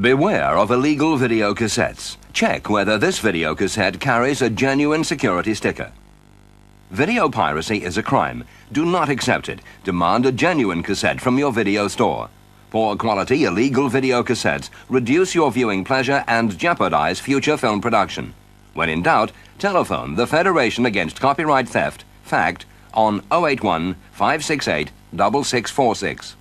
Beware of illegal video cassettes. Check whether this video cassette carries a genuine security sticker. Video piracy is a crime. Do not accept it. Demand a genuine cassette from your video store. Poor quality, illegal video cassettes reduce your viewing pleasure and jeopardize future film production. When in doubt, telephone the Federation Against Copyright Theft, FACT, on 081 568 6646.